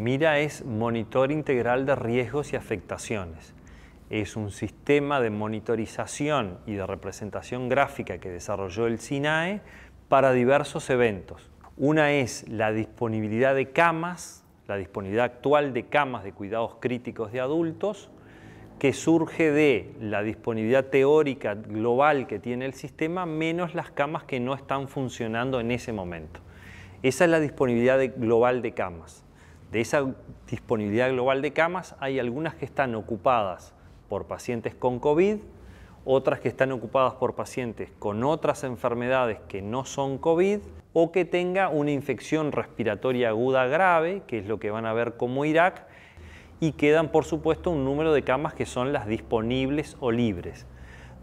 Mira es monitor integral de riesgos y afectaciones. Es un sistema de monitorización y de representación gráfica que desarrolló el SINAE para diversos eventos. Una es la disponibilidad de camas, la disponibilidad actual de camas de cuidados críticos de adultos, que surge de la disponibilidad teórica global que tiene el sistema menos las camas que no están funcionando en ese momento. Esa es la disponibilidad global de camas. De esa disponibilidad global de camas hay algunas que están ocupadas por pacientes con COVID, otras que están ocupadas por pacientes con otras enfermedades que no son COVID o que tenga una infección respiratoria aguda grave, que es lo que van a ver como Irak, y quedan por supuesto un número de camas que son las disponibles o libres.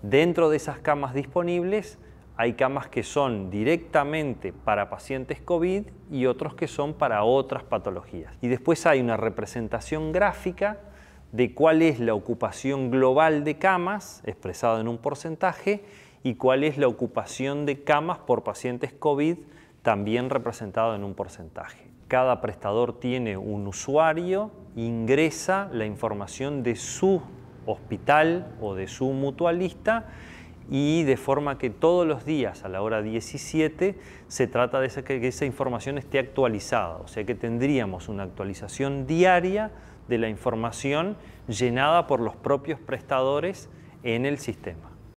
Dentro de esas camas disponibles hay camas que son directamente para pacientes COVID y otros que son para otras patologías. Y después hay una representación gráfica de cuál es la ocupación global de camas, expresada en un porcentaje, y cuál es la ocupación de camas por pacientes COVID, también representado en un porcentaje. Cada prestador tiene un usuario, ingresa la información de su hospital o de su mutualista y de forma que todos los días a la hora 17 se trata de que esa información esté actualizada, o sea que tendríamos una actualización diaria de la información llenada por los propios prestadores en el sistema.